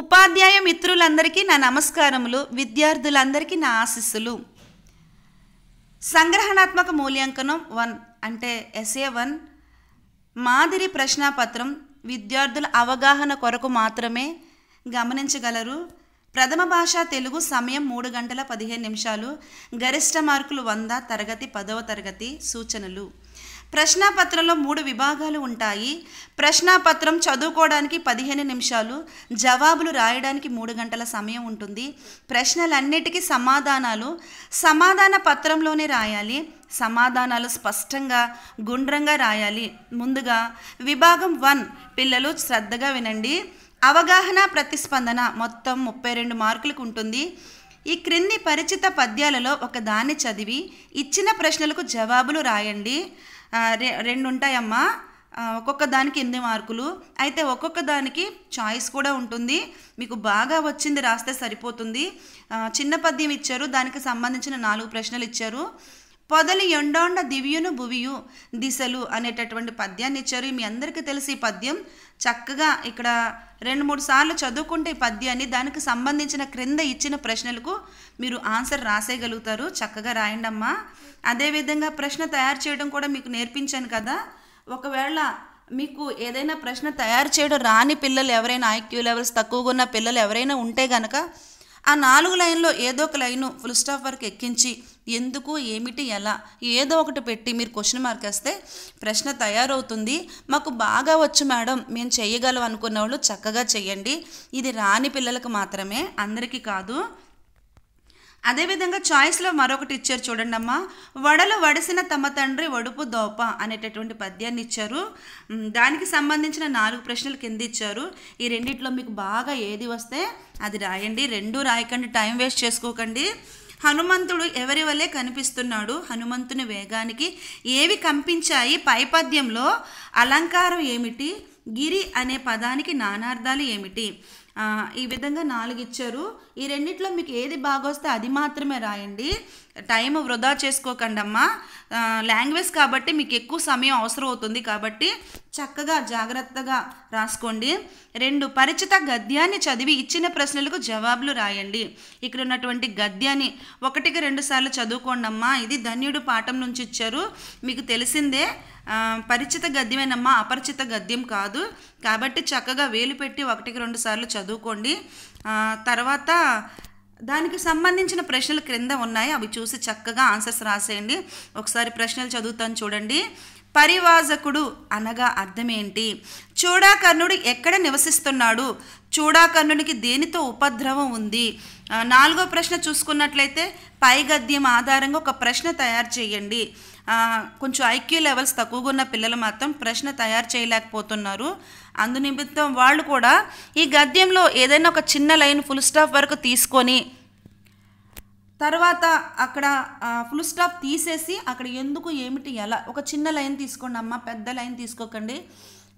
ఉపాధ్యాయ మిత్రులందరికీ నా నమస్కారములు విద్యార్థులందరికీ నా ఆశిస్సులు సంగ్రహణాత్మక మూల్యాంకనం వన్ అంటే ఎస్ఏ వన్ మాదిరి ప్రశ్నాపత్రం విద్యార్థుల అవగాహన కొరకు మాత్రమే గమనించగలరు ప్రథమ భాష తెలుగు సమయం మూడు గంటల పదిహేను నిమిషాలు గరిష్ట మార్కులు వంద తరగతి పదవ తరగతి సూచనలు ప్రశ్నాపత్రంలో మూడు విభాగాలు ఉంటాయి ప్రశ్నాపత్రం చదువుకోవడానికి పదిహేను నిమిషాలు జవాబులు రాయడానికి మూడు గంటల సమయం ఉంటుంది ప్రశ్నలన్నిటికీ సమాధానాలు సమాధాన పత్రంలోనే రాయాలి సమాధానాలు స్పష్టంగా గుండ్రంగా రాయాలి ముందుగా విభాగం వన్ పిల్లలు శ్రద్ధగా వినండి అవగాహన ప్రతిస్పందన మొత్తం ముప్పై రెండు మార్కులకు ఉంటుంది ఈ క్రింది పరిచిత పద్యాలలో ఒకదాన్ని చదివి ఇచ్చిన ప్రశ్నలకు జవాబులు రాయండి రె రెండు ఉంటాయమ్మా ఒక్కొక్క దానికి ఎనిమిది మార్కులు అయితే ఒక్కొక్క దానికి చాయిస్ కూడా ఉంటుంది మీకు బాగా వచ్చింది రాస్తే సరిపోతుంది చిన్న పద్యం ఇచ్చారు దానికి సంబంధించిన నాలుగు ప్రశ్నలు ఇచ్చారు పొదలి ఎండోండ దివ్యును భువియు దిశలు అనేటటువంటి పద్యాన్ని ఇచ్చారు మీ అందరికీ తెలిసి ఈ పద్యం చక్కగా ఇక్కడ రెండు మూడు సార్లు చదువుకుంటే ఈ పద్యాన్ని దానికి సంబంధించిన క్రింద ఇచ్చిన ప్రశ్నలకు మీరు ఆన్సర్ రాసేయగలుగుతారు చక్కగా రాయండి అదేవిధంగా ప్రశ్న తయారు చేయడం కూడా మీకు నేర్పించాను కదా ఒకవేళ మీకు ఏదైనా ప్రశ్న తయారు చేయడం రాని పిల్లలు ఎవరైనా ఐక్యూ లెవెల్స్ తక్కువగా ఉన్న పిల్లలు ఎవరైనా ఉంటే గనక ఆ నాలుగు లైన్లో ఏదో ఒక లైను ఫుల్ స్టాఫ్ వరకు ఎక్కించి ఎందుకు ఏమిటి ఎలా ఏదో ఒకటి పెట్టి మీరు క్వశ్చన్ మార్క్ వేస్తే ప్రశ్న తయారవుతుంది మాకు బాగా వచ్చు మేడం మేము చేయగలం అనుకున్న వాళ్ళు చక్కగా చేయండి ఇది రాని పిల్లలకు మాత్రమే అందరికీ కాదు అదేవిధంగా చాయిస్లో మరొకటి ఇచ్చారు చూడండి అమ్మా వడలు వడిసిన తమ తండ్రి వడుపు దోప అనేటటువంటి పద్యాన్ని ఇచ్చారు దానికి సంబంధించిన నాలుగు ప్రశ్నలు కింద ఇచ్చారు ఈ రెండిట్లో మీకు బాగా ఏది వస్తే అది రాయండి రెండు రాయకండి టైం వేస్ట్ చేసుకోకండి హనుమంతుడు ఎవరి వల్లే కనిపిస్తున్నాడు హనుమంతుని వేగానికి ఏవి కంపించాయి పైపద్యంలో అలంకారం ఏమిటి గిరి అనే పదానికి నానార్థాలు ఏమిటి ఈ విధంగా నాలుగు ఇచ్చారు ఈ రెండిట్లో మీకు ఏది బాగొస్తే అది మాత్రమే రాయండి టైం వృధా చేసుకోకండమ్మా లాంగ్వేజ్ కాబట్టి మీకు ఎక్కువ సమయం అవసరం అవుతుంది కాబట్టి చక్కగా జాగ్రత్తగా రాసుకోండి రెండు పరిచిత గద్యాన్ని చదివి ఇచ్చిన ప్రశ్నలకు జవాబులు రాయండి ఇక్కడ ఉన్నటువంటి గద్యాన్ని ఒకటికి రెండు సార్లు చదువుకోండమ్మా ఇది ధన్యుడు పాఠం నుంచి ఇచ్చారు మీకు తెలిసిందే పరిచిత గద్యమేనమ్మా అపరిచిత గద్యం కాదు కాబట్టి చక్కగా వేలు పెట్టి ఒకటికి రెండు సార్లు చదువు చదువుకోండి తర్వాత దానికి సంబంధించిన ప్రశ్నలు క్రింద ఉన్నాయి అవి చూసి చక్కగా ఆన్సర్స్ రాసేయండి ఒకసారి ప్రశ్నలు చదువుతాను చూడండి పరివాజకుడు అనగా అర్థం ఏంటి చూడాకర్ణుడు ఎక్కడ నివసిస్తున్నాడు చూడాకర్ణుడికి దేనితో ఉపద్రవం ఉంది నాలుగో ప్రశ్న చూసుకున్నట్లయితే పైగద్యం ఆధారంగా ఒక ప్రశ్న తయారు చేయండి కొంచెం ఐక్యూ లెవెల్స్ తక్కువగా ఉన్న పిల్లలు మాత్రం ప్రశ్న తయారు చేయలేకపోతున్నారు అందునిమిత్తం వాళ్ళు కూడా ఈ గద్యంలో ఏదైనా ఒక చిన్న లైన్ ఫుల్ స్టాప్ వరకు తీసుకొని తర్వాత అక్కడ ఫుల్ స్టాప్ తీసేసి అక్కడ ఎందుకు ఏమిటి ఎలా ఒక చిన్న లైన్ తీసుకోండి అమ్మ పెద్ద లైన్ తీసుకోకండి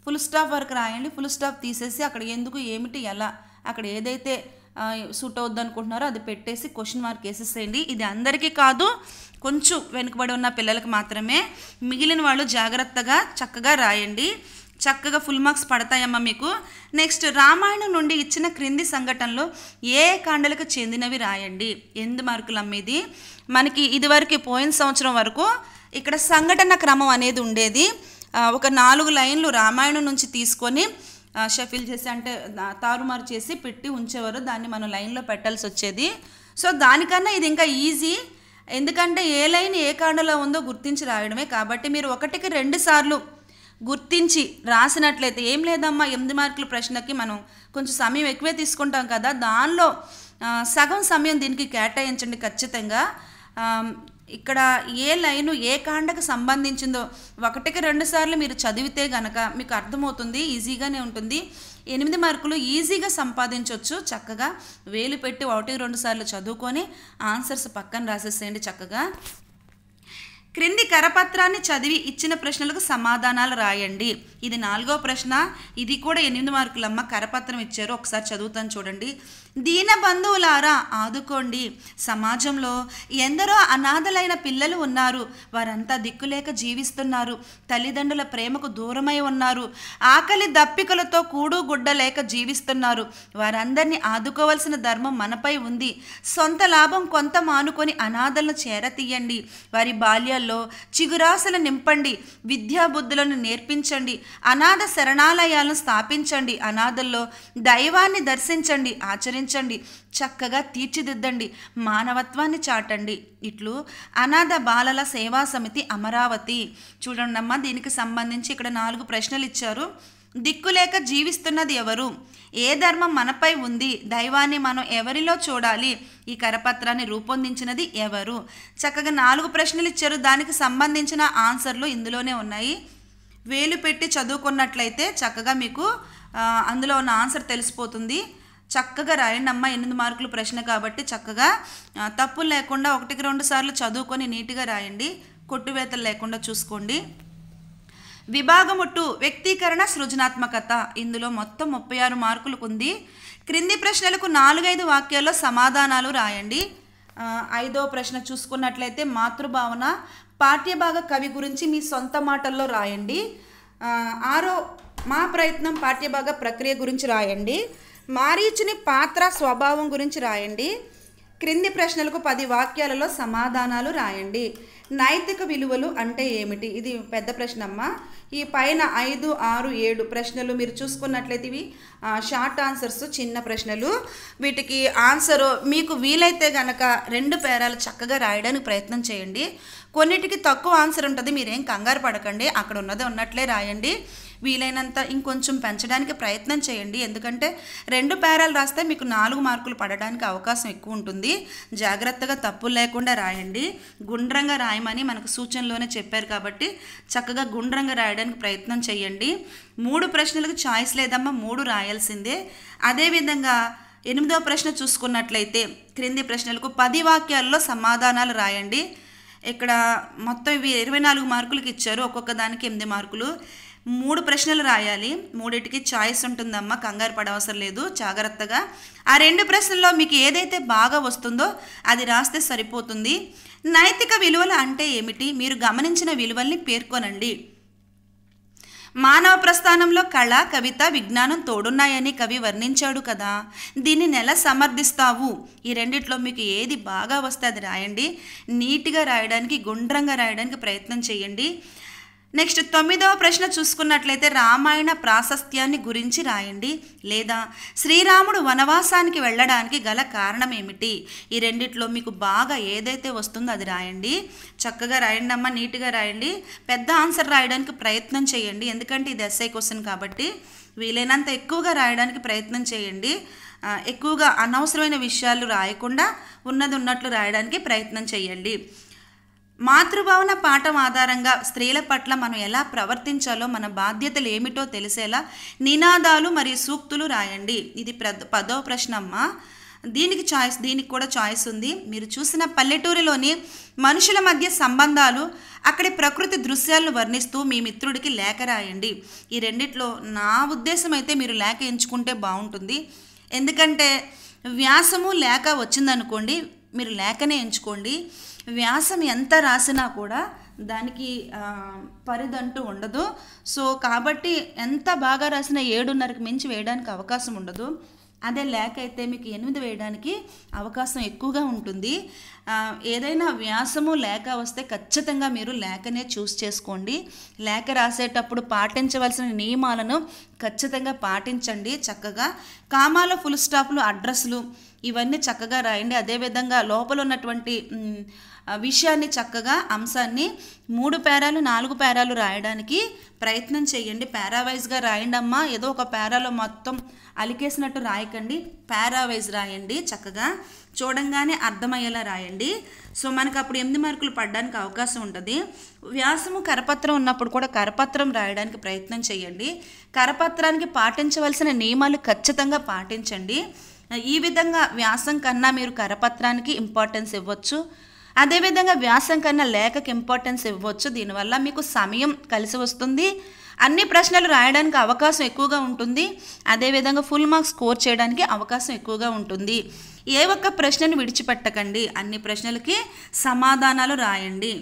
ఫుల్ స్టాప్ వరకు రాయండి ఫుల్ స్టాప్ తీసేసి అక్కడ ఎందుకు ఏమిటి ఎలా అక్కడ ఏదైతే సూట్ అవుద్ది అనుకుంటున్నారో అది పెట్టేసి క్వశ్చన్ మార్క్ వేసేసేయండి ఇది అందరికీ కాదు కొంచెం వెనుకబడి ఉన్న పిల్లలకు మాత్రమే మిగిలిన వాళ్ళు జాగ్రత్తగా చక్కగా రాయండి చక్కగా ఫుల్ మార్క్స్ పడతాయమ్మా మీకు నెక్స్ట్ రామాయణం నుండి ఇచ్చిన క్రింది సంఘటనలో ఏ కాండలకు చెందినవి రాయండి ఎందు మార్కులు అమ్మేది మనకి ఇదివరకు పోయిన సంవత్సరం వరకు ఇక్కడ సంఘటన క్రమం అనేది ఉండేది ఒక నాలుగు లైన్లు రామాయణం నుంచి తీసుకొని షఫిల్ చేసి అంటే తారుమారు చేసి పెట్టి ఉంచేవారు దాన్ని మనం లైన్లో పెట్టాల్సి వచ్చేది సో దానికన్నా ఇది ఇంకా ఈజీ ఎందుకంటే ఏ లైన్ ఏ కాండలో ఉందో గుర్తించి రాయడమే కాబట్టి మీరు ఒకటికి రెండు సార్లు గుర్తించి రాసినట్లయితే ఏం లేదమ్మా ఎనిమిది మార్కుల ప్రశ్నకి మనం కొంచెం సమయం ఎక్కువే తీసుకుంటాం కదా దానిలో సగం సమయం దీనికి కేటాయించండి ఖచ్చితంగా ఇక్కడ ఏ లైను ఏ కాండకు సంబంధించిందో ఒకటికి రెండు సార్లు మీరు చదివితే గనక మీకు అర్థమవుతుంది ఈజీగానే ఉంటుంది ఎనిమిది మార్కులు ఈజీగా సంపాదించవచ్చు చక్కగా వేలు పెట్టి ఒకటి రెండు సార్లు చదువుకొని ఆన్సర్స్ పక్కన రాసేసేయండి చక్కగా క్రింది కరపత్రాన్ని చదివి ఇచ్చిన ప్రశ్నలకు సమాధానాలు రాయండి ఇది నాలుగో ప్రశ్న ఇది కూడా ఎనిమిది మార్కులమ్మ కరపత్రం ఇచ్చారు ఒకసారి చదువుతాను చూడండి దీన బంధువులారా ఆదుకోండి సమాజంలో ఎందరో అనాథలైన పిల్లలు ఉన్నారు వారంతా దిక్కులేక జీవిస్తున్నారు తల్లిదండ్రుల ప్రేమకు దూరమై ఉన్నారు ఆకలి దప్పికలతో కూడు గుడ్డలేక జీవిస్తున్నారు వారందరినీ ఆదుకోవాల్సిన ధర్మం మనపై ఉంది సొంత లాభం కొంత మానుకొని అనాథలను చేరతీయండి వారి బాల్యాల్లో చిగురాశలు నింపండి విద్యాబుద్ధులను నేర్పించండి అనాథ శరణాలయాలను స్థాపించండి అనాథల్లో దైవాన్ని దర్శించండి ఆచరించండి నిర్మించండి చక్కగా తీర్చిదిద్దండి మానవత్వాన్ని చాటండి ఇట్లు అనాథ బాలల సేవా సమితి అమరావతి చూడండి దీనికి సంబంధించి ఇక్కడ నాలుగు ప్రశ్నలు ఇచ్చారు దిక్కులేక జీవిస్తున్నది ఎవరు ఏ ధర్మం మనపై ఉంది దైవాన్ని మనం ఎవరిలో చూడాలి ఈ కరపత్రాన్ని రూపొందించినది ఎవరు చక్కగా నాలుగు ప్రశ్నలు ఇచ్చారు దానికి సంబంధించిన ఆన్సర్లు ఇందులోనే ఉన్నాయి వేలు పెట్టి చదువుకున్నట్లయితే చక్కగా మీకు అందులో ఉన్న ఆన్సర్ తెలిసిపోతుంది చక్కగా రాయండి అమ్మ ఎనిమిది మార్కులు ప్రశ్న కాబట్టి చక్కగా తప్పులు లేకుండా ఒకటికి రెండు సార్లు చదువుకొని నీట్గా రాయండి కొట్టువేతలు లేకుండా చూసుకోండి విభాగము టూ వ్యక్తీకరణ సృజనాత్మకత ఇందులో మొత్తం ముప్పై ఆరు మార్కులకు ఉంది క్రింది ప్రశ్నలకు నాలుగైదు వాక్యాల్లో సమాధానాలు రాయండి ఐదో ప్రశ్న చూసుకున్నట్లయితే మాతృభావన పాఠ్యభాగ కవి గురించి మీ సొంత మాటల్లో రాయండి ఆరో మా ప్రయత్నం పాఠ్యభాగ ప్రక్రియ గురించి రాయండి మారీచుని పాత్ర స్వభావం గురించి రాయండి క్రింది ప్రశ్నలకు పది వాక్యాలలో సమాధానాలు రాయండి నైతిక విలువలు అంటే ఏమిటి ఇది పెద్ద ప్రశ్న అమ్మ ఈ పైన ఐదు ఆరు ఏడు ప్రశ్నలు మీరు చూసుకున్నట్లయితే ఇవి షార్ట్ ఆన్సర్స్ చిన్న ప్రశ్నలు వీటికి ఆన్సర్ మీకు వీలైతే కనుక రెండు పేరాలు చక్కగా రాయడానికి ప్రయత్నం చేయండి కొన్నిటికి తక్కువ ఆన్సర్ ఉంటుంది మీరేం కంగారు పడకండి అక్కడ ఉన్నదే ఉన్నట్లే రాయండి వీలైనంత ఇంకొంచెం పెంచడానికి ప్రయత్నం చేయండి ఎందుకంటే రెండు పేరాలు రాస్తే మీకు నాలుగు మార్కులు పడడానికి అవకాశం ఎక్కువ ఉంటుంది జాగ్రత్తగా తప్పులు లేకుండా రాయండి గుండ్రంగా రాయమని మనకు సూచనలోనే చెప్పారు కాబట్టి చక్కగా గుండ్రంగా రాయడానికి ప్రయత్నం చేయండి మూడు ప్రశ్నలకు చాయిస్ లేదమ్మా మూడు రాయాల్సిందే అదేవిధంగా ఎనిమిదవ ప్రశ్న చూసుకున్నట్లయితే క్రింది ప్రశ్నలకు పది వాక్యాల్లో సమాధానాలు రాయండి ఇక్కడ మొత్తం ఇవి ఇరవై నాలుగు మార్కులకి ఇచ్చారు ఒక్కొక్క దానికి ఎనిమిది మార్కులు మూడు ప్రశ్నలు రాయాలి మూడింటికి చాయిస్ ఉంటుందమ్మా కంగారు పడవసరం లేదు జాగ్రత్తగా ఆ రెండు ప్రశ్నల్లో మీకు ఏదైతే బాగా వస్తుందో అది రాస్తే సరిపోతుంది నైతిక విలువలు అంటే ఏమిటి మీరు గమనించిన విలువల్ని పేర్కొనండి మానవ ప్రస్థానంలో కళ కవిత విజ్ఞానం తోడున్నాయని కవి వర్ణించాడు కదా దీన్ని ఎలా సమర్థిస్తావు ఈ రెండిట్లో మీకు ఏది బాగా వస్తే అది రాయండి నీట్గా రాయడానికి గుండ్రంగా రాయడానికి ప్రయత్నం చేయండి నెక్స్ట్ తొమ్మిదవ ప్రశ్న చూసుకున్నట్లయితే రామాయణ ప్రాశస్త్యాన్ని గురించి రాయండి లేదా శ్రీరాముడు వనవాసానికి వెళ్ళడానికి గల కారణం ఏమిటి ఈ రెండిట్లో మీకు బాగా ఏదైతే వస్తుందో అది రాయండి చక్కగా రాయండి అమ్మ నీట్గా రాయండి పెద్ద ఆన్సర్ రాయడానికి ప్రయత్నం చేయండి ఎందుకంటే ఇది ఎస్ఐ క్వశ్చన్ కాబట్టి వీలైనంత ఎక్కువగా రాయడానికి ప్రయత్నం చేయండి ఎక్కువగా అనవసరమైన విషయాలు రాయకుండా ఉన్నది ఉన్నట్లు రాయడానికి ప్రయత్నం చేయండి మాతృభావన పాఠం ఆధారంగా స్త్రీల పట్ల మనం ఎలా ప్రవర్తించాలో మన బాధ్యతలు ఏమిటో తెలిసేలా నినాదాలు మరియు సూక్తులు రాయండి ఇది పదో ప్రశ్న అమ్మ దీనికి చాయిస్ దీనికి కూడా చాయిస్ ఉంది మీరు చూసిన పల్లెటూరిలోని మనుషుల మధ్య సంబంధాలు అక్కడి ప్రకృతి దృశ్యాలను వర్ణిస్తూ మీ మిత్రుడికి లేఖ రాయండి ఈ రెండిట్లో నా ఉద్దేశం అయితే మీరు లేఖ ఎంచుకుంటే బాగుంటుంది ఎందుకంటే వ్యాసము లేఖ వచ్చిందనుకోండి మీరు లేఖనే ఎంచుకోండి వ్యాసం ఎంత రాసినా కూడా దానికి పరిదంటూ ఉండదు సో కాబట్టి ఎంత బాగా రాసినా ఏడున్నరకు మించి వేయడానికి అవకాశం ఉండదు అదే లేక అయితే మీకు ఎనిమిది వేయడానికి అవకాశం ఎక్కువగా ఉంటుంది ఏదైనా వ్యాసము లేక వస్తే ఖచ్చితంగా మీరు లేఖనే చూస్ చేసుకోండి లేఖ రాసేటప్పుడు పాటించవలసిన నియమాలను ఖచ్చితంగా పాటించండి చక్కగా కామాల ఫుల్ స్టాప్లు అడ్రస్లు ఇవన్నీ చక్కగా రాయండి అదేవిధంగా లోపల ఉన్నటువంటి విషయాన్ని చక్కగా అంశాన్ని మూడు పేరాలు నాలుగు పేరాలు రాయడానికి ప్రయత్నం చేయండి పారావైజ్గా రాయండి అమ్మా ఏదో ఒక పేరాలో మొత్తం అలికేసినట్టు రాయకండి పారావైజ్ రాయండి చక్కగా చూడంగానే అర్థమయ్యేలా రాయండి సో మనకు అప్పుడు ఎనిమిది మార్కులు పడడానికి అవకాశం ఉంటుంది వ్యాసము కరపత్రం ఉన్నప్పుడు కూడా కరపత్రం రాయడానికి ప్రయత్నం చేయండి కరపత్రానికి పాటించవలసిన నియమాలు ఖచ్చితంగా పాటించండి ఈ విధంగా వ్యాసం కన్నా మీరు కరపత్రానికి ఇంపార్టెన్స్ ఇవ్వచ్చు అదేవిధంగా వ్యాసం కన్నా లేఖకి ఇంపార్టెన్స్ ఇవ్వచ్చు దీనివల్ల మీకు సమయం కలిసి వస్తుంది అన్ని ప్రశ్నలు రాయడానికి అవకాశం ఎక్కువగా ఉంటుంది అదేవిధంగా ఫుల్ మార్క్స్ స్కోర్ చేయడానికి అవకాశం ఎక్కువగా ఉంటుంది ఏ ఒక్క ప్రశ్నను విడిచిపెట్టకండి అన్ని ప్రశ్నలకి సమాధానాలు రాయండి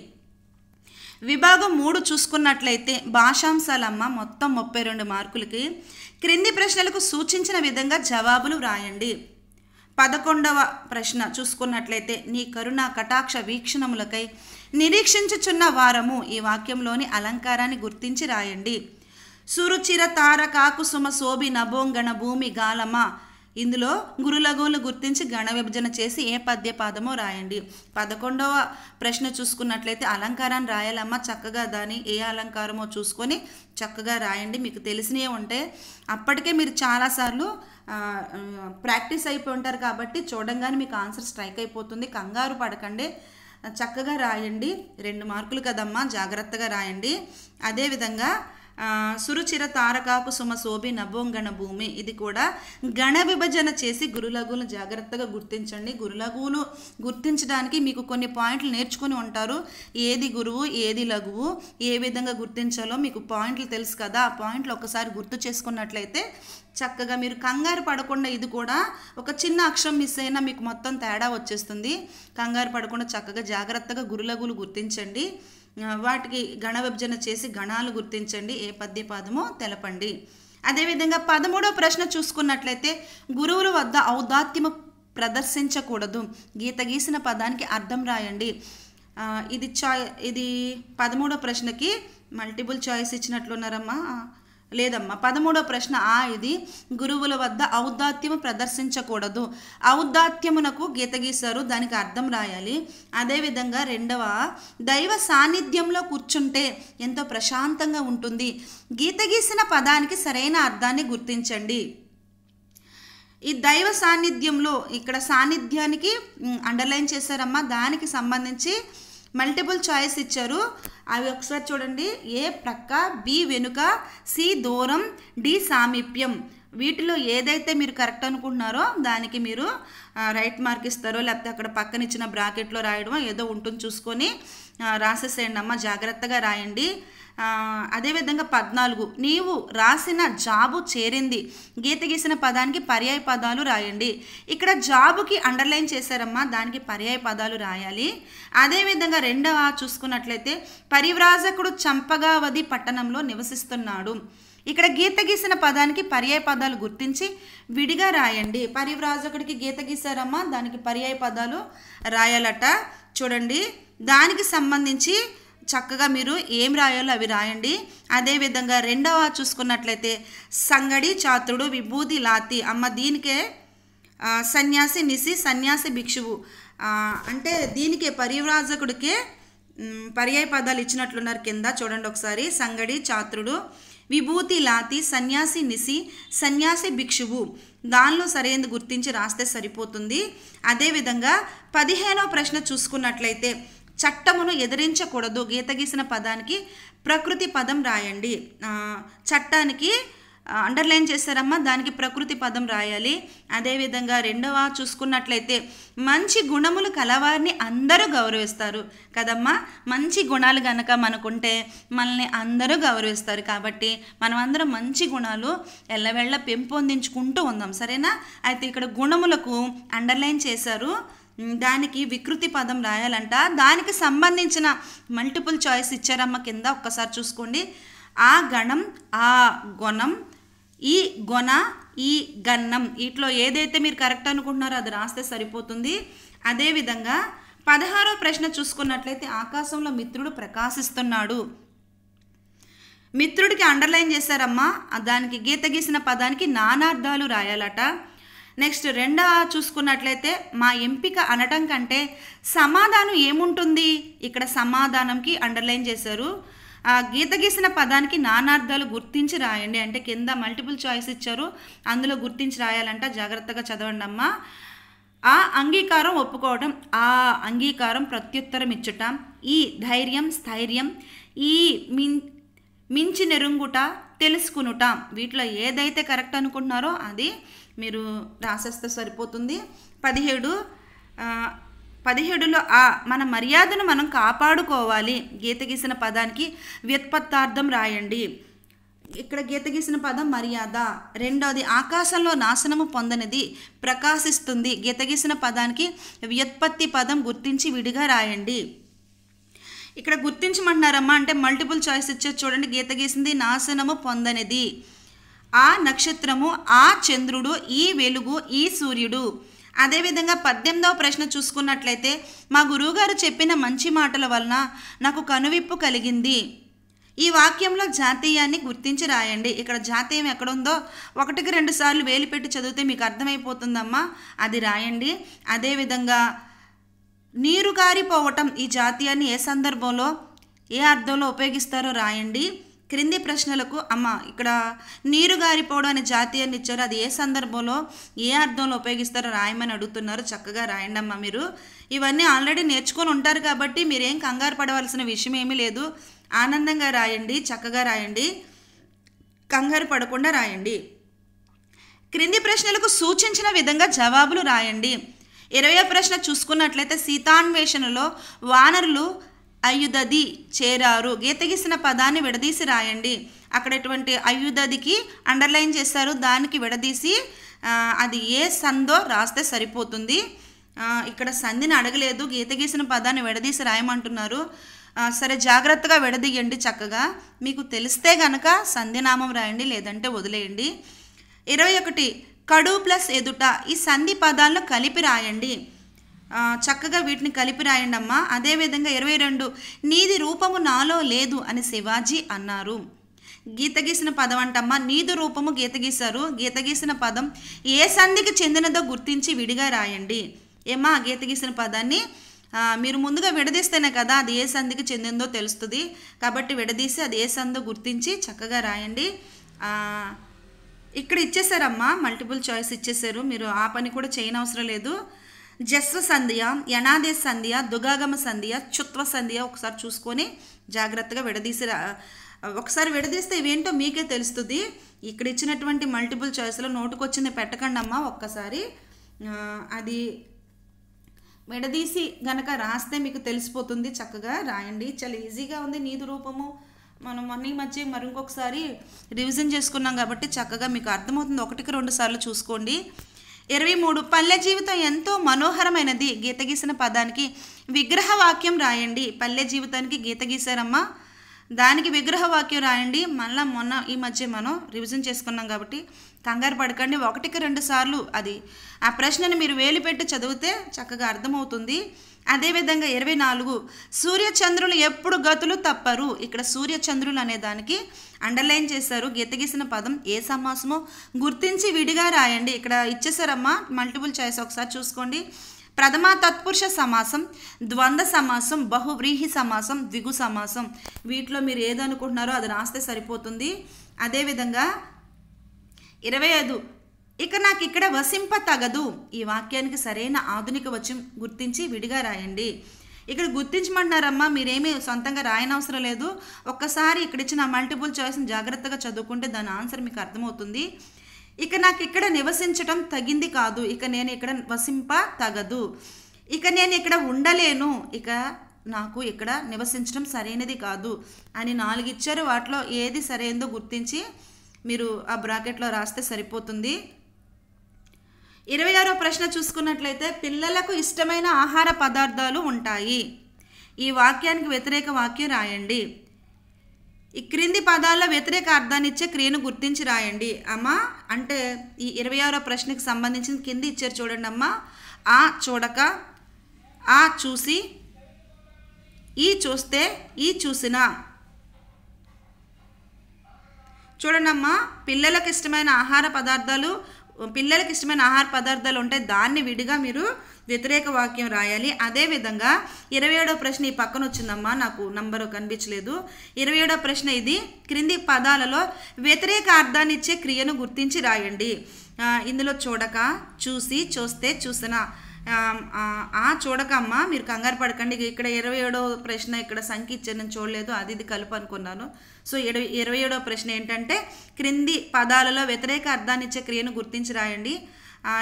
విభాగం మూడు చూసుకున్నట్లయితే భాషాంశాలమ్మ మొత్తం ముప్పై రెండు మార్కులకి క్రింది ప్రశ్నలకు సూచించిన విధంగా జవాబులు వ్రాయండి పదకొండవ ప్రశ్న చూసుకున్నట్లయితే నీ కరుణ కటాక్ష వీక్షణములకై నిరీక్షించుచున్న వారము ఈ వాక్యంలోని అలంకారాన్ని గుర్తించి రాయండి సురుచిర తారకాకుసుమ శోభి నభోంగణ భూమి గాలమ ఇందులో గురులఘువులు గుర్తించి గణ విభజన చేసి ఏ పద్య పాదమో రాయండి పదకొండవ ప్రశ్న చూసుకున్నట్లయితే అలంకారాన్ని రాయాలమ్మా చక్కగా దాని ఏ అలంకారమో చూసుకొని చక్కగా రాయండి మీకు తెలిసినవి ఉంటే అప్పటికే మీరు చాలాసార్లు ప్రాక్టీస్ అయిపోయి ఉంటారు కాబట్టి చూడంగానే మీకు ఆన్సర్ స్ట్రైక్ అయిపోతుంది కంగారు పడకండి చక్కగా రాయండి రెండు మార్కులు కదమ్మా జాగ్రత్తగా రాయండి అదేవిధంగా సురుచిర తారకాపు సుమ శోభి నభోంగణ భూమి ఇది కూడా గణ విభజన చేసి గురులగులు జాగ్రత్తగా గుర్తించండి గురులగులు గుర్తించడానికి మీకు కొన్ని పాయింట్లు నేర్చుకుని ఉంటారు ఏది గురువు ఏది లఘువు ఏ విధంగా గుర్తించాలో మీకు పాయింట్లు తెలుసు కదా ఆ పాయింట్లు ఒకసారి గుర్తు చేసుకున్నట్లయితే చక్కగా మీరు కంగారు పడకుండా ఇది కూడా ఒక చిన్న అక్షరం మిస్ అయినా మీకు మొత్తం తేడా వచ్చేస్తుంది కంగారు పడకుండా చక్కగా జాగ్రత్తగా గురులగులు గుర్తించండి వాటికి గణ విభజన చేసి గణాలు గుర్తించండి ఏ పద్య పాదమో తెలపండి అదేవిధంగా పదమూడో ప్రశ్న చూసుకున్నట్లయితే గురువుల వద్ద ఔదాత్యము ప్రదర్శించకూడదు గీత గీసిన పదానికి అర్థం రాయండి ఇది చా ఇది పదమూడో ప్రశ్నకి మల్టిపుల్ చాయిస్ ఇచ్చినట్లున్నారమ్మా లేదమ్మా పదమూడో ప్రశ్న ఆ ఇది గురువుల వద్ద ఔదాత్యము ప్రదర్శించకూడదు ఔదాత్యమునకు గీత గీశారు దానికి అర్థం రాయాలి అదేవిధంగా రెండవ దైవ సాన్నిధ్యంలో కూర్చుంటే ఎంతో ప్రశాంతంగా ఉంటుంది గీత గీసిన పదానికి సరైన అర్థాన్ని గుర్తించండి ఈ దైవ సాన్నిధ్యంలో ఇక్కడ సాన్నిధ్యానికి అండర్లైన్ చేశారమ్మా దానికి సంబంధించి మల్టిపుల్ చాయిస్ ఇచ్చారు అవి ఒకసారి చూడండి ఏ ప్రక్క బి వెనుక సి దూరం డి సామీప్యం వీటిలో ఏదైతే మీరు కరెక్ట్ అనుకుంటున్నారో దానికి మీరు రైట్ మార్క్ ఇస్తారో లేకపోతే అక్కడ పక్కన ఇచ్చిన బ్రాకెట్లో రాయడమో ఏదో ఉంటుంది చూసుకొని రాసేసేయండి అమ్మ జాగ్రత్తగా రాయండి అదేవిధంగా పద్నాలుగు నీవు రాసిన జాబు చేరింది గీత గీసిన పదానికి పర్యాయ పదాలు రాయండి ఇక్కడ జాబుకి అండర్లైన్ చేశారమ్మా దానికి పర్యాయ పదాలు రాయాలి అదేవిధంగా రెండవ చూసుకున్నట్లయితే పరివ్రాజకుడు చంపగావది పట్టణంలో నివసిస్తున్నాడు ఇక్కడ గీత గీసిన పదానికి పర్యాయ పదాలు గుర్తించి విడిగా రాయండి పరివ్రాజకుడికి గీత గీశారమ్మా దానికి పర్యాయ పదాలు రాయాలట చూడండి దానికి సంబంధించి చక్కగా మీరు ఏం రాయాలో అవి రాయండి అదేవిధంగా రెండవ చూసుకున్నట్లయితే సంగడి చాతుడు విభూతి లాతి అమ్మ దీనికే సన్యాసి నిసి సన్యాసి భిక్షువు అంటే దీనికే పరివ్రాజకుడికే పర్యాయ పదాలు ఇచ్చినట్లున్నారు కింద చూడండి ఒకసారి సంగడి చాత్రుడు విభూతి లాతి సన్యాసి నిసి సన్యాసి భిక్షువు దానిలో సరైనది గుర్తించి రాస్తే సరిపోతుంది అదేవిధంగా పదిహేనో ప్రశ్న చూసుకున్నట్లయితే చట్టమును ఎదిరించకూడదు గీత గీసిన పదానికి ప్రకృతి పదం రాయండి చట్టానికి అండర్లైన్ చేశారమ్మా దానికి ప్రకృతి పదం రాయాలి అదేవిధంగా రెండవ చూసుకున్నట్లయితే మంచి గుణములు కలవారిని అందరూ గౌరవిస్తారు కదమ్మా మంచి గుణాలు కనుక మనకుంటే మనల్ని అందరూ గౌరవిస్తారు కాబట్టి మనం అందరం మంచి గుణాలు ఎల్లవెళ్ళ పెంపొందించుకుంటూ ఉందాం సరేనా అయితే ఇక్కడ గుణములకు అండర్లైన్ చేశారు దానికి వికృతి పదం రాయాలంట దానికి సంబంధించిన మల్టిపుల్ చాయిస్ ఇచ్చారమ్మ కింద ఒక్కసారి చూసుకోండి ఆ గణం ఆ గుణం ఈ గొన ఈ గన్నం వీటిలో ఏదైతే మీరు కరెక్ట్ అనుకుంటున్నారో అది రాస్తే సరిపోతుంది అదేవిధంగా పదహారో ప్రశ్న చూసుకున్నట్లయితే ఆకాశంలో మిత్రుడు ప్రకాశిస్తున్నాడు మిత్రుడికి అండర్లైన్ చేశారమ్మా దానికి గీత గీసిన పదానికి నానార్థాలు రాయాలట నెక్స్ట్ రెండవ చూసుకున్నట్లయితే మా ఎంపిక అనటం కంటే సమాధానం ఏముంటుంది ఇక్కడ సమాధానంకి అండర్లైన్ చేశారు ఆ గీత గీసిన పదానికి నానార్థాలు గుర్తించి రాయండి అంటే కింద మల్టిపుల్ చాయిస్ ఇచ్చారు అందులో గుర్తించి రాయాలంట జాగ్రత్తగా చదవండి అమ్మ ఆ అంగీకారం ఒప్పుకోవడం ఆ అంగీకారం ప్రత్యుత్తరం ఇచ్చుట ఈ ధైర్యం స్థైర్యం ఈ మిన్ మించి నెరుంగుట తెలుసుకునుట వీటిలో ఏదైతే కరెక్ట్ అనుకుంటున్నారో అది మీరు రాసేస్తే సరిపోతుంది పదిహేడు పదిహేడులో ఆ మన మర్యాదను మనం కాపాడుకోవాలి గీత గీసిన పదానికి వ్యుత్పత్తార్థం రాయండి ఇక్కడ గీత గీసిన పదం మర్యాద రెండవది ఆకాశంలో నాశనము పొందనిది ప్రకాశిస్తుంది గీత గీసిన పదానికి వ్యుత్పత్తి పదం గుర్తించి విడిగా రాయండి ఇక్కడ గుర్తించమంటున్నారమ్మా అంటే మల్టిపుల్ చాయిస్ ఇచ్చేది చూడండి గీత గీసింది నాశనము పొందనిది ఆ నక్షత్రము ఆ చంద్రుడు ఈ వెలుగు ఈ సూర్యుడు అదేవిధంగా పద్దెనిమిదవ ప్రశ్న చూసుకున్నట్లయితే మా గురువుగారు చెప్పిన మంచి మాటల వలన నాకు కనువిప్పు కలిగింది ఈ వాక్యంలో జాతీయాన్ని గుర్తించి రాయండి ఇక్కడ జాతీయం ఎక్కడుందో ఒకటికి రెండు సార్లు వేలు పెట్టి చదివితే మీకు అర్థమైపోతుందమ్మా అది రాయండి అదేవిధంగా నీరు కారిపోవటం ఈ జాతీయాన్ని ఏ సందర్భంలో ఏ అర్థంలో ఉపయోగిస్తారో రాయండి క్రింది ప్రశ్నలకు అమ్మ ఇక్కడ నీరు గారిపోవడం అనే జాతీయాన్ని ఇచ్చారు అది ఏ సందర్భంలో ఏ అర్థంలో ఉపయోగిస్తారో రాయమని అడుగుతున్నారు చక్కగా రాయండి అమ్మ మీరు ఇవన్నీ ఆల్రెడీ నేర్చుకొని ఉంటారు కాబట్టి మీరేం కంగారు పడవలసిన విషయం ఏమీ లేదు ఆనందంగా రాయండి చక్కగా రాయండి కంగారు పడకుండా రాయండి క్రింది ప్రశ్నలకు సూచించిన విధంగా జవాబులు రాయండి ఇరవై ప్రశ్న చూసుకున్నట్లయితే సీతాన్వేషణలో వానరులు అయుధది చేరారు గీతగీసిన పదాన్ని విడదీసి రాయండి అక్కడటువంటి అయుధదికి అండర్లైన్ చేశారు దానికి విడదీసి అది ఏ సందో రాస్తే సరిపోతుంది ఇక్కడ సంధిని అడగలేదు గీత గీసిన పదాన్ని విడదీసి రాయమంటున్నారు సరే జాగ్రత్తగా విడదీయండి చక్కగా మీకు తెలిస్తే గనక సంధినామం రాయండి లేదంటే వదిలేయండి ఇరవై ఒకటి కడు ప్లస్ ఎదుట ఈ సంధి పదాలను కలిపి రాయండి చక్కగా వీటిని కలిపి రాయండమ్మా అదేవిధంగా ఇరవై రెండు నీది రూపము నాలో లేదు అని శివాజీ అన్నారు గీత గీసిన పదం అంటమ్మా నీది రూపము గీత గీశారు గీత గీసిన పదం ఏ సంధికి చెందినదో గుర్తించి విడిగా రాయండి ఏమా గీత గీసిన పదాన్ని మీరు ముందుగా విడదీస్తేనే కదా అది ఏ సంధికి చెందిందో తెలుస్తుంది కాబట్టి విడదీసి అది ఏ సందో గుర్తించి చక్కగా రాయండి ఇక్కడ ఇచ్చేసారమ్మా మల్టిపుల్ చాయిస్ ఇచ్చేసారు మీరు ఆ పని కూడా చేయనవసరం లేదు జస్వ సంధ్య యనాదే సంధ్య దుగాగమ సంధ్య చుత్వ సంధియ ఒకసారి చూసుకొని జాగ్రత్తగా విడదీసి ఒకసారి విడదీస్తే ఇవేంటో మీకే తెలుస్తుంది ఇక్కడ ఇచ్చినటువంటి మల్టిపుల్ చాయిస్లో నోటుకొచ్చింది పెట్టకండి అమ్మా ఒక్కసారి అది విడదీసి గనక రాస్తే మీకు తెలిసిపోతుంది చక్కగా రాయండి చాలా ఈజీగా ఉంది నీది రూపము మనం మొన్న మధ్య మరి ఇంకొకసారి రివిజన్ చేసుకున్నాం కాబట్టి చక్కగా మీకు అర్థమవుతుంది ఒకటికి రెండు సార్లు చూసుకోండి ఇరవై మూడు పల్లె జీవితం ఎంతో మనోహరమైనది గీత గీసిన పదానికి విగ్రహ వాక్యం రాయండి పల్లె జీవితానికి గీత గీశారమ్మా దానికి విగ్రహ వాక్యం రాయండి మళ్ళీ మొన్న ఈ మధ్య మనం రివిజన్ చేసుకున్నాం కాబట్టి కంగారు పడకండి ఒకటికి రెండు సార్లు అది ఆ ప్రశ్నను మీరు వేలు చదివితే చక్కగా అర్థమవుతుంది అదేవిధంగా ఇరవై నాలుగు సూర్యచంద్రులు ఎప్పుడు గతులు తప్పరు ఇక్కడ సూర్యచంద్రులు అనే దానికి అండర్లైన్ చేశారు గీతగీసిన పదం ఏ సమాసమో గుర్తించి విడిగా రాయండి ఇక్కడ ఇచ్చేసారమ్మా మల్టిపుల్ చాయిస్ ఒకసారి చూసుకోండి ప్రథమ తత్పురుష సమాసం ద్వంద్వ సమాసం బహువ్రీహి సమాసం ద్విగు సమాసం వీటిలో మీరు ఏదనుకుంటున్నారో అది రాస్తే సరిపోతుంది అదేవిధంగా ఇరవై ఐదు ఇక నాకు ఇక్కడ వసింప తగదు ఈ వాక్యానికి సరైన ఆధునిక వచనం గుర్తించి విడిగా రాయండి ఇక్కడ గుర్తించమంటున్నారమ్మా మీరేమీ సొంతంగా రాయనవసరం లేదు ఒక్కసారి ఇక్కడ ఇచ్చిన మల్టిపుల్ చాయిస్ని జాగ్రత్తగా చదువుకుంటే దాని ఆన్సర్ మీకు అర్థమవుతుంది ఇక నాకు ఇక్కడ నివసించటం తగింది కాదు ఇక నేను ఇక్కడ వసింప తగదు ఇక నేను ఇక్కడ ఉండలేను ఇక నాకు ఇక్కడ నివసించడం సరైనది కాదు అని నాలుగు ఇచ్చారు వాటిలో ఏది సరైనదో గుర్తించి మీరు ఆ బ్రాకెట్లో రాస్తే సరిపోతుంది ఇరవై ఆరో ప్రశ్న చూసుకున్నట్లయితే పిల్లలకు ఇష్టమైన ఆహార పదార్థాలు ఉంటాయి ఈ వాక్యానికి వ్యతిరేక వాక్యం రాయండి ఈ క్రింది పదాల్లో వ్యతిరేక అర్థాన్ని ఇచ్చే క్రియను గుర్తించి రాయండి అమ్మా అంటే ఈ ఇరవై ఆరో ప్రశ్నకి సంబంధించిన కింది ఇచ్చారు చూడండి అమ్మా ఆ చూడక ఆ చూసి ఈ చూస్తే ఈ చూసిన చూడండి అమ్మ పిల్లలకు ఇష్టమైన ఆహార పదార్థాలు పిల్లలకి ఇష్టమైన ఆహార పదార్థాలు ఉంటాయి దాన్ని విడిగా మీరు వ్యతిరేక వాక్యం రాయాలి అదేవిధంగా ఇరవై ఏడో ప్రశ్న ఈ పక్కన వచ్చిందమ్మా నాకు నంబరు కనిపించలేదు ఇరవై ఏడో ప్రశ్న ఇది క్రింది పదాలలో వ్యతిరేక అర్థాన్ని ఇచ్చే క్రియను గుర్తించి రాయండి ఇందులో చూడక చూసి చూస్తే చూసిన ఆ చూడకమ్మా మీరు కంగారు పడకండి ఇక్కడ ఇరవై ఏడో ప్రశ్న ఇక్కడ సంఖ్య నేను చూడలేదు అది ఇది కలుపు అనుకున్నాను సో ఇరవై ఇరవై ఏడో ప్రశ్న ఏంటంటే క్రింది పదాలలో వ్యతిరేక అర్థాన్ని ఇచ్చే క్రియను గుర్తించి రాయండి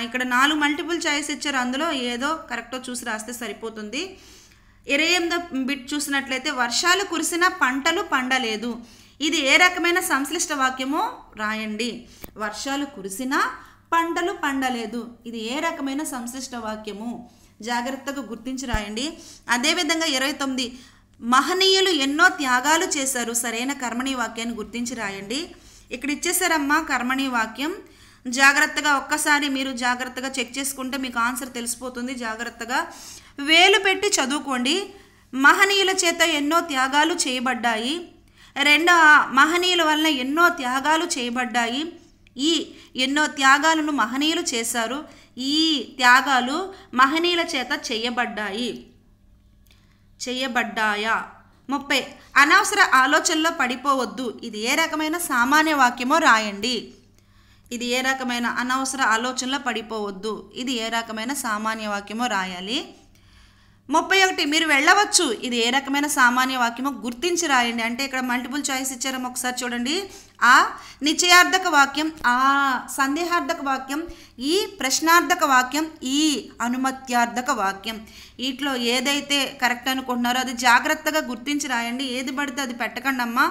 ఇక్కడ నాలుగు మల్టిపుల్ చాయిస్ ఇచ్చారు అందులో ఏదో కరెక్టో చూసి రాస్తే సరిపోతుంది ఇరవై ఎనిమిదో బిట్ చూసినట్లయితే వర్షాలు కురిసిన పంటలు పండలేదు ఇది ఏ రకమైన సంశ్లిష్ట వాక్యమో రాయండి వర్షాలు కురిసినా పంటలు పండలేదు ఇది ఏ రకమైన సంశ్లిష్ట వాక్యము జాగ్రత్తగా గుర్తించి రాయండి అదేవిధంగా ఇరవై తొమ్మిది మహనీయులు ఎన్నో త్యాగాలు చేశారు సరైన కర్మణీ వాక్యాన్ని గుర్తించి రాయండి ఇక్కడ ఇచ్చేసారమ్మా కర్మణీ వాక్యం జాగ్రత్తగా ఒక్కసారి మీరు జాగ్రత్తగా చెక్ చేసుకుంటే మీకు ఆన్సర్ తెలిసిపోతుంది జాగ్రత్తగా వేలు పెట్టి చదువుకోండి మహనీయుల చేత ఎన్నో త్యాగాలు చేయబడ్డాయి రెండో మహనీయుల వలన ఎన్నో త్యాగాలు చేయబడ్డాయి ఈ ఎన్నో త్యాగాలను మహనీయులు చేశారు ఈ త్యాగాలు మహనీయుల చేత చేయబడ్డాయి చేయబడ్డాయా ముప్పై అనవసర ఆలోచనలో పడిపోవద్దు ఇది ఏ రకమైన సామాన్య వాక్యమో రాయండి ఇది ఏ రకమైన అనవసర ఆలోచనలో పడిపోవద్దు ఇది ఏ రకమైన సామాన్య వాక్యమో రాయాలి ముప్పై ఒకటి మీరు వెళ్ళవచ్చు ఇది ఏ రకమైన సామాన్య వాక్యమో గుర్తించి రాయండి అంటే ఇక్కడ మల్టిపుల్ చాయిస్ ఇచ్చారో ఒకసారి చూడండి ఆ నిశ్చయార్థక వాక్యం ఆ సందేహార్థక వాక్యం ఈ ప్రశ్నార్థక వాక్యం ఈ అనుమత్యార్థక వాక్యం వీటిలో ఏదైతే కరెక్ట్ అనుకుంటున్నారో అది జాగ్రత్తగా గుర్తించి రాయండి ఏది పడితే అది పెట్టకండి అమ్మా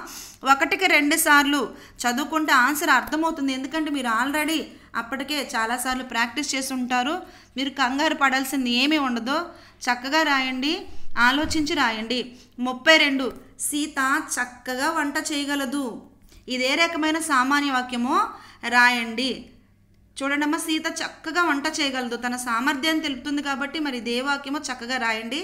ఒకటికి రెండు సార్లు చదువుకుంటే ఆన్సర్ అర్థమవుతుంది ఎందుకంటే మీరు ఆల్రెడీ అప్పటికే చాలాసార్లు ప్రాక్టీస్ చేసి ఉంటారు మీరు కంగారు పడాల్సింది ఏమీ ఉండదు చక్కగా రాయండి ఆలోచించి రాయండి ముప్పై రెండు సీత చక్కగా వంట చేయగలదు ఇది ఏ రకమైన సామాన్య వాక్యమో రాయండి చూడండమ్మా సీత చక్కగా వంట చేయగలదు తన సామర్థ్యాన్ని తెలుపుతుంది కాబట్టి మరి వాక్యమో చక్కగా రాయండి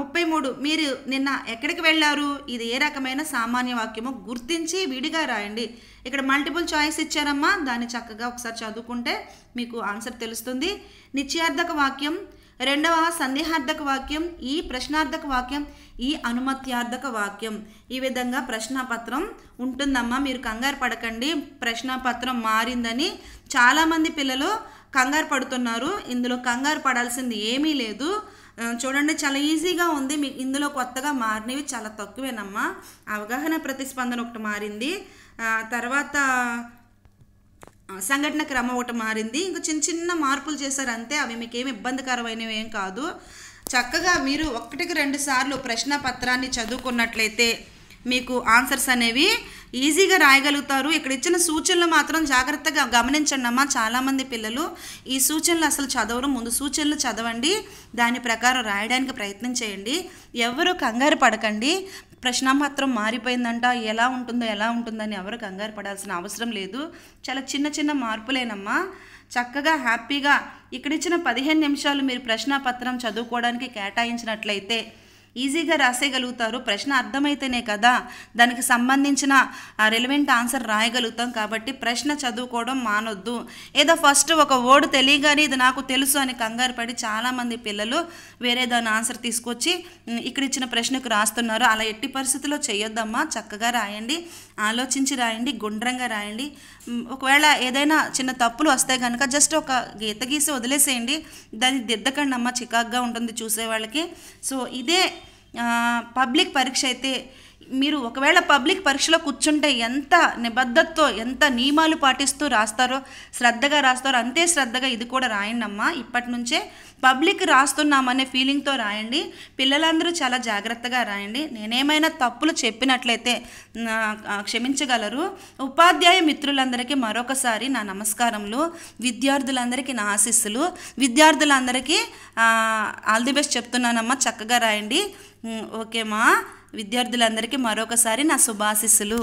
ముప్పై మూడు మీరు నిన్న ఎక్కడికి వెళ్ళారు ఇది ఏ రకమైన సామాన్య వాక్యమో గుర్తించి విడిగా రాయండి ఇక్కడ మల్టిపుల్ చాయిస్ ఇచ్చారమ్మా దాన్ని చక్కగా ఒకసారి చదువుకుంటే మీకు ఆన్సర్ తెలుస్తుంది నిశ్చయార్థక వాక్యం రెండవ సందేహార్థక వాక్యం ఈ ప్రశ్నార్థక వాక్యం ఈ అనుమత్యార్థక వాక్యం ఈ విధంగా ప్రశ్నపత్రం ఉంటుందమ్మా మీరు కంగారు పడకండి ప్రశ్నపత్రం మారిందని చాలామంది పిల్లలు కంగారు పడుతున్నారు ఇందులో కంగారు పడాల్సింది ఏమీ లేదు చూడండి చాలా ఈజీగా ఉంది మీ ఇందులో కొత్తగా మారినవి చాలా తక్కువేనమ్మా అవగాహన ప్రతిస్పందన ఒకటి మారింది తర్వాత సంఘటన క్రమం ఒకటి మారింది ఇంకా చిన్న చిన్న మార్పులు చేశారు అంతే అవి మీకు ఏమి ఇబ్బందికరమైనవి ఏం కాదు చక్కగా మీరు ఒకటికి రెండు సార్లు ప్రశ్న పత్రాన్ని చదువుకున్నట్లయితే మీకు ఆన్సర్స్ అనేవి ఈజీగా రాయగలుగుతారు ఇక్కడ ఇచ్చిన సూచనలు మాత్రం జాగ్రత్తగా గమనించండి అమ్మా చాలామంది పిల్లలు ఈ సూచనలు అసలు చదవరు ముందు సూచనలు చదవండి దాని ప్రకారం రాయడానికి ప్రయత్నం చేయండి ఎవరు కంగారు పడకండి ప్రశ్న మాత్రం మారిపోయిందంట ఎలా ఉంటుందో ఎలా ఉంటుందని ఎవరు కంగారు పడాల్సిన అవసరం లేదు చాలా చిన్న చిన్న మార్పులేనమ్మా చక్కగా హ్యాపీగా ఇక్కడిచ్చిన పదిహేను నిమిషాలు మీరు ప్రశ్నపత్రం చదువుకోవడానికి కేటాయించినట్లయితే ఈజీగా రాసేయగలుగుతారు ప్రశ్న అర్థమైతేనే కదా దానికి సంబంధించిన రెలివెంట్ ఆన్సర్ రాయగలుగుతాం కాబట్టి ప్రశ్న చదువుకోవడం మానొద్దు ఏదో ఫస్ట్ ఒక వర్డ్ తెలియగానే ఇది నాకు తెలుసు అని కంగారు పడి చాలామంది పిల్లలు వేరే దాని ఆన్సర్ తీసుకొచ్చి ఇక్కడ ఇచ్చిన ప్రశ్నకు రాస్తున్నారు అలా ఎట్టి పరిస్థితుల్లో చేయొద్దమ్మా చక్కగా రాయండి ఆలోచించి రాయండి గుండ్రంగా రాయండి ఒకవేళ ఏదైనా చిన్న తప్పులు వస్తే కనుక జస్ట్ ఒక గీత గీసి వదిలేసేయండి దాన్ని దిద్దకండి అమ్మ చికాగ్గా ఉంటుంది చూసేవాళ్ళకి సో ఇదే పబ్లిక్ పరీక్ష అయితే మీరు ఒకవేళ పబ్లిక్ పరీక్షలో కూర్చుంటే ఎంత నిబద్ధతతో ఎంత నియమాలు పాటిస్తూ రాస్తారో శ్రద్ధగా రాస్తారో అంతే శ్రద్ధగా ఇది కూడా రాయండి ఇప్పటి నుంచే పబ్లిక్ రాస్తున్నామనే ఫీలింగ్తో రాయండి పిల్లలందరూ చాలా జాగ్రత్తగా రాయండి నేనేమైనా తప్పులు చెప్పినట్లయితే క్షమించగలరు ఉపాధ్యాయ మిత్రులందరికీ మరొకసారి నా నమస్కారములు విద్యార్థులందరికీ నా ఆశీస్సులు విద్యార్థులందరికీ ఆల్ ది బెస్ట్ చెప్తున్నానమ్మా చక్కగా రాయండి ఓకే విద్యార్థులందరికీ మరొకసారి నా శుభాశిస్సులు